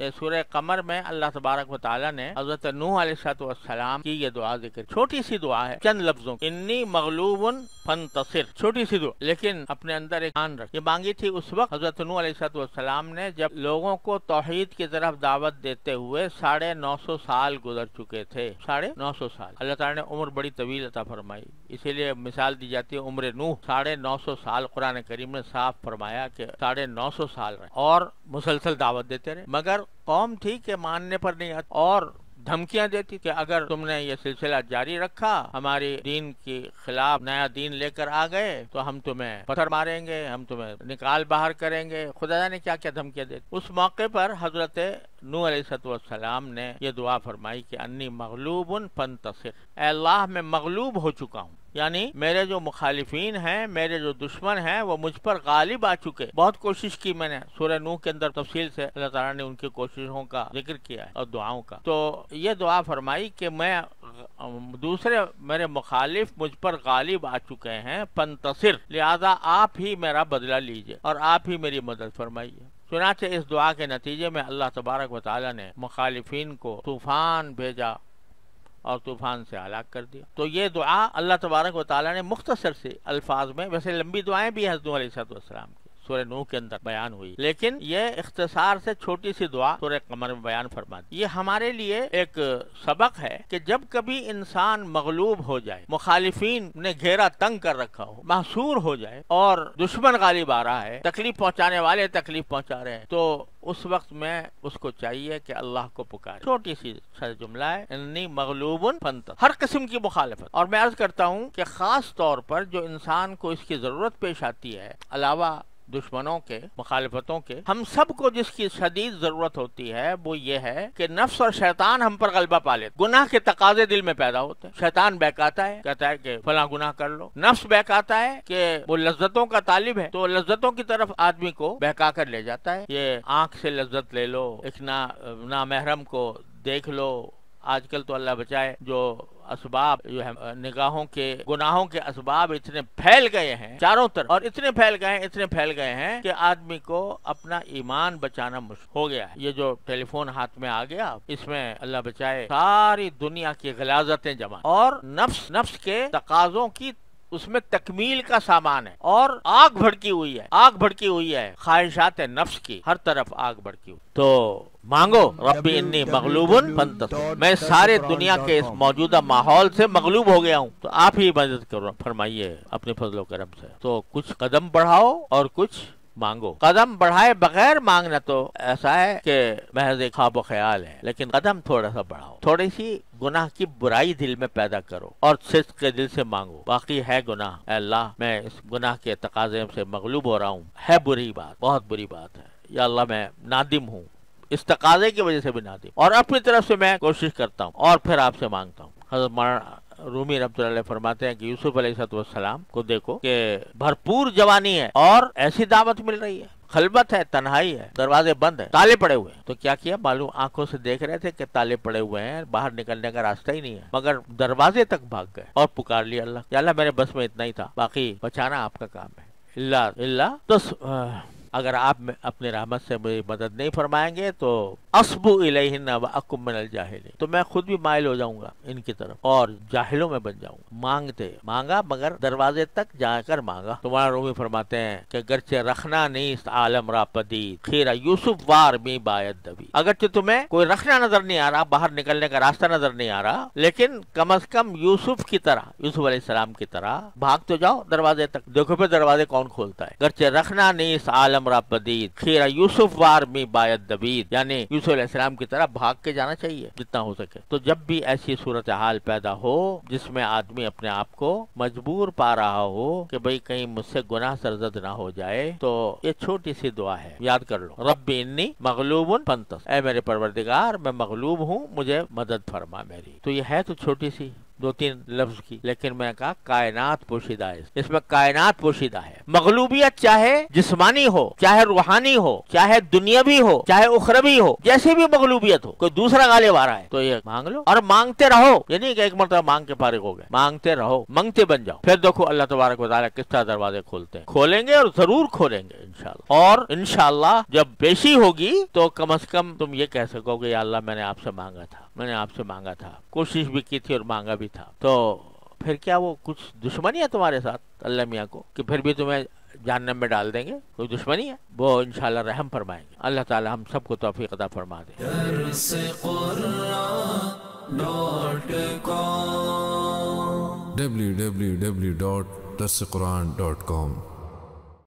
सूर्य कमर में अल्लाह तबारक वाली ने हजरत नूह सलाम की ये दुआ जिक्र छोटी सी दुआ है चंद लफ्जों इन्नी मगलूबन फन तसिर छोटी सी दुआ लेकिन अपने अंदर एक आन रख ये मांगी थी उस वक्त हजरत नू सलाम ने जब लोगों को तोहहीद की तरफ दावत देते हुए साढ़े नौ सौ साल गुजर चुके थे साढ़े नौ सौ साल अल्लाह तला ने उम्र बड़ी तवील अता फरमाई इसीलिए मिसाल दी जाती है उम्र नूह साढ़े नौ सौ साल कुरान करीम ने साफ फरमाया कि साढ़े नौ सौ साल रहे और मुसलसल दावत देते रहे मगर कौम थी के मानने पर नहीं आती और धमकियां देती कि अगर तुमने ये सिलसिला जारी रखा हमारी दीन के खिलाफ नया दीन लेकर आ गए तो हम तुम्हें पत्थर मारेंगे हम तुम्हें निकाल बाहर करेंगे खुदा ने क्या क्या धमकियां देती उस मौके पर हजरत नू सलाम ने ये दुआ फरमाई कि अन्नी मगलूबन पन अल्लाह में मगलूब हो चुका हूँ यानी मेरे जो मुखालिफिन हैं मेरे जो दुश्मन हैं वो मुझ पर गालिब आ चुके बहुत कोशिश की मैंने सूर्य नूह के अंदर तफसील से अल्लाह तला ने उनकी कोशिशों का जिक्र किया है और दुआओं का तो ये दुआ फरमाई कि मैं दूसरे मेरे मुखालिफ मुझ पर गालिब आ चुके हैं पंतसर लिहाजा आप ही मेरा बदला लीजिए और आप ही मेरी मदद फरमाइए चुनाचे इस दुआ के नतीजे में अल्लाह तबारक वाली ने मुखालिफिन को तूफान भेजा और तूफान से हलाक कर दिया तो ये दुआ अल्लाह तबारक वाली ने मुख्तसर से अल्फाज में वैसे लंबी दुआएं भी हजदू सलाम सूर्य नूह के अंदर बयान हुई लेकिन ये इख्तसार से छोटी सी दुआ सूर्य कमर में बयान फरमा दी ये हमारे लिए एक सबक है कि जब कभी इंसान मगलूब हो जाए मुखालिफिन ने घेरा तंग कर रखा हो महसूर हो जाए और दुश्मन गालिब आ रहा है तकलीफ पहुंचाने वाले तकलीफ पहुंचा रहे हैं तो उस वक्त में उसको चाहिए कि अल्लाह को पुकार छोटी सी जुमला है इन्नी मगलूबन फंत हर किस्म की मुखालफत और मैं अर्ज करता हूँ कि खास तौर पर जो इंसान को इसकी जरूरत पेश आती है अलावा दुश्मनों के मुखालफतों के हम सबको जिसकी शदीद जरूरत होती है वो ये है कि नफ्स और शैतान हम पर गलबा पाले गुनाह के तकाजे दिल में पैदा होते हैं शैतान बहकाता है कहता है कि फला गुनाह कर लो नफ्स बहकाता है कि वो लज्जतों का तालिब है तो लज्जतों की तरफ आदमी को बहका कर ले जाता है ये आंख से लज्जत ले लो एक ना, ना महरम को देख लो आजकल तो अल्लाह बचाए जो असबाब जो है निगाहों के गुनाहों के असबाब इतने फैल गए हैं चारों तरफ और इतने फैल गए हैं इतने फैल गए हैं कि आदमी को अपना ईमान बचाना मुश्किल हो गया ये जो टेलीफोन हाथ में आ गया इसमें अल्लाह बचाए सारी दुनिया की गलाजतें जमा और नफ्स नफ्स के तकाजों की उसमें तकमील का सामान है और आग भड़की हुई है आग भड़की हुई है ख्वाहिशात नफ्स की हर तरफ आग भड़की हुई तो मांगो रबी इन्नी मगलूबन फंतस मैं सारे दुनिया के इस मौजूदा माहौल से मगलूब हो गया हूँ तो आप ही मदद करो फरमाइए अपने फजलो करम से तो कुछ कदम बढ़ाओ और कुछ मांगो कदम बढ़ाए बगैर मांगना तो ऐसा है कि महज ख्वाब ख्याल है लेकिन कदम थोड़ा सा बढ़ाओ थोड़ी सी गुनाह की बुराई दिल में पैदा करो और सिर्फ के दिल से मांगो बाकी है गुनाह अल्लाह मैं इस गुनाह के तकाजे से मगलूब हो रहा हूँ है बुरी बात बहुत बुरी बात है या अल्लाह मैं नादिम हूँ इस तकाजे की वजह से बिना दी और अपनी तरफ से मैं कोशिश करता हूँ और फिर आपसे मांगता हूँ रूमी रब्दुल्ला फरमाते हैं कि यूसुफ अलैहिस्सलाम को देखो कि भरपूर जवानी है और ऐसी दावत मिल रही है खलबत है तनहाई है दरवाजे बंद है ताले पड़े हुए हैं तो क्या किया मालूम आंखों से देख रहे थे कि ताले पड़े हुए हैं बाहर निकलने का रास्ता ही नहीं है मगर दरवाजे तक भाग गए और पुकार लिया अल्लाह अल्लाह मेरे बस में इतना ही था बाकी बचाना आपका काम है इल्ला इल्ला तो आ, अगर आप अपने रहमत से मुझे मदद नहीं फरमाएंगे तो असबू इलेहिन्ना व तो मैं खुद भी मायल हो जाऊंगा इनकी तरफ और जाहिलों में बन जाऊंगा मांगते मांगा मगर दरवाजे तक जाकर मांगा तुम्हारा रूमी फरमाते हैं कि गरचे रखना नहीं इस आलम रापदी खीरा यूसुफ वार मी बायद दबी अगर तो तुम्हें कोई रखना नजर नहीं आ रहा बाहर निकलने का रास्ता नजर नहीं आ रहा लेकिन कम अज कम यूसुफ की तरह यूसुफ सलाम की तरह भाग तो जाओ दरवाजे तक देखो फिर दरवाजे कौन खोलता है गरचे रखना नहीं इस आलम नमरा खेरा यूसुफ वार में बायत दबीद यानी यूसुफ की तरह भाग के जाना चाहिए जितना हो सके तो जब भी ऐसी सूरत हाल पैदा हो जिसमें आदमी अपने आप को मजबूर पा रहा हो कि भाई कहीं मुझसे गुनाह सरजद ना हो जाए तो ये छोटी सी दुआ है याद कर लो रब इन्नी मगलूब पंत मेरे परवरदिगार मैं मगलूब हूँ मुझे मदद फरमा मेरी तो ये है तो छोटी सी दो तीन लफ्ज की लेकिन मैं कहा कायनात पोशीदा है इसमें कायनात पोशीदा है मगलूबियत चाहे जिस्मानी हो चाहे रूहानी हो चाहे दुनियावी हो चाहे उखरबी हो जैसी भी मगलूबियत हो कोई दूसरा गाले आ रहा है तो ये मांग लो और मांगते रहो ये नहीं कि एक मरत मांग के फारिग हो गए मांगते रहो मांगते बन जाओ फिर देखो अल्लाह तबारक वाली किस तरह दरवाजे खोलते हैं खोलेंगे और जरूर खोलेंगे इनशाला और इनशाला जब बेशी होगी तो कम अज कम तुम ये कह सकोगे अल्लाह मैंने आपसे मांगा था मैंने आपसे मांगा था कोशिश भी की थी और मांगा भी था तो फिर क्या वो कुछ दुश्मनी है तुम्हारे साथ अल्लाह मियाँ को कि फिर भी तुम्हें जानने में डाल देंगे कोई दुश्मनी है वो इनशाला रहम फरमाएंगे अल्लाह ताला हम सबको तोफ़ी अदा फरमा दे www.dasquran.com